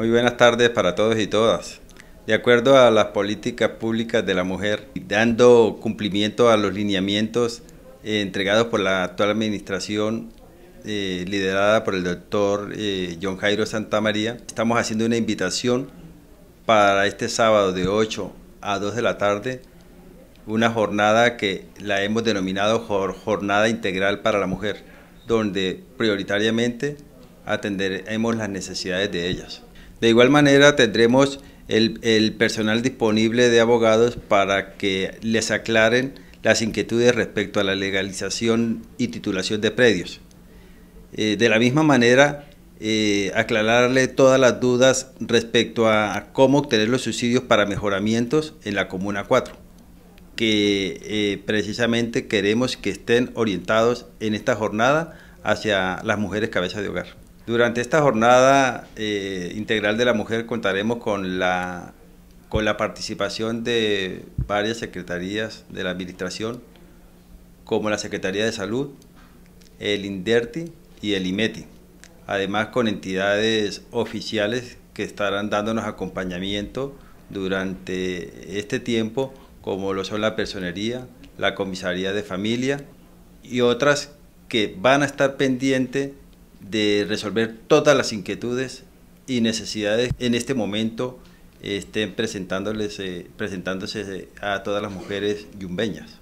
Muy buenas tardes para todos y todas. De acuerdo a las políticas públicas de la mujer, dando cumplimiento a los lineamientos eh, entregados por la actual administración eh, liderada por el doctor eh, John Jairo Santamaría, estamos haciendo una invitación para este sábado de 8 a 2 de la tarde, una jornada que la hemos denominado Jornada Integral para la Mujer, donde prioritariamente atenderemos las necesidades de ellas. De igual manera tendremos el, personal disponible de abogados para que les aclaren las inquietudes respecto a la legalización y titulación de predios. Eh, de la misma manera, eh, aclararle todas las dudas respecto a cómo obtener los subsidios para mejoramientos en la Comuna 4, que eh, precisamente queremos que estén orientados en esta jornada hacia las mujeres cabeza de hogar. Durante esta jornada eh, integral de la mujer contaremos con la, con la participación de varias secretarías de la administración, como la Secretaría de Salud, el INDERTI y el IMETI, además con entidades oficiales que estarán dándonos acompañamiento durante este tiempo, como lo son la personería, la comisaría de familia y otras que van a estar pendientes de resolver todas las inquietudes y necesidades en este momento eh, estén presentándoles, eh, presentándose eh, a todas las mujeres yumbeñas.